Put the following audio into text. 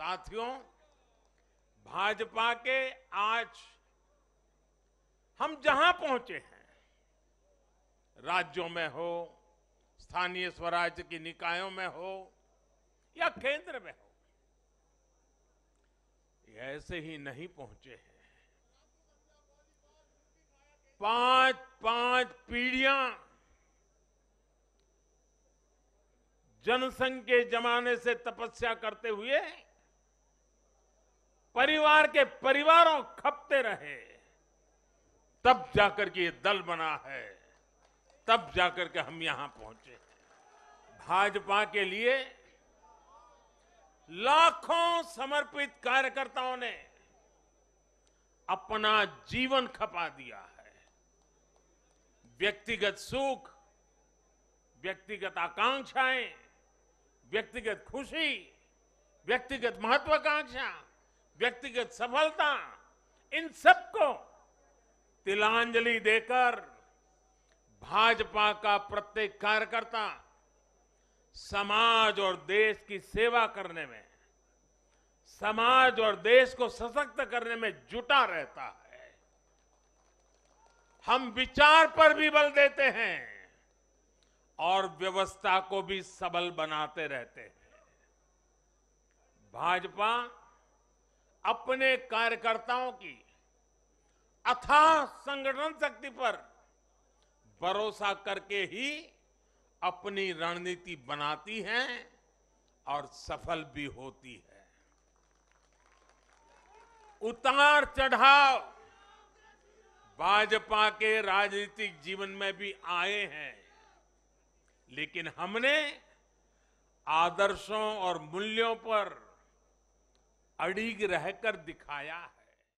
साथियों भाजपा के आज हम जहां पहुंचे हैं राज्यों में हो स्थानीय स्वराज्य की निकायों में हो या केंद्र में हो ऐसे ही नहीं पहुंचे हैं पांच पांच पीढ़ियां जनसंघ के जमाने से तपस्या करते हुए परिवार के परिवारों खपते रहे तब जाकर के ये दल बना है तब जाकर के हम यहां पहुंचे भाजपा के लिए लाखों समर्पित कार्यकर्ताओं ने अपना जीवन खपा दिया है व्यक्तिगत सुख व्यक्तिगत आकांक्षाएं व्यक्तिगत खुशी व्यक्तिगत महत्वाकांक्षा व्यक्तिगत सफलता इन सबको तिलांजलि देकर भाजपा का प्रत्येक कार्यकर्ता समाज और देश की सेवा करने में समाज और देश को सशक्त करने में जुटा रहता है हम विचार पर भी बल देते हैं और व्यवस्था को भी सबल बनाते रहते हैं भाजपा अपने कार्यकर्ताओं की अथाह संगठन शक्ति पर भरोसा करके ही अपनी रणनीति बनाती हैं और सफल भी होती है उतार चढ़ाव भाजपा के राजनीतिक जीवन में भी आए हैं लेकिन हमने आदर्शों और मूल्यों पर अड़िग रहकर दिखाया है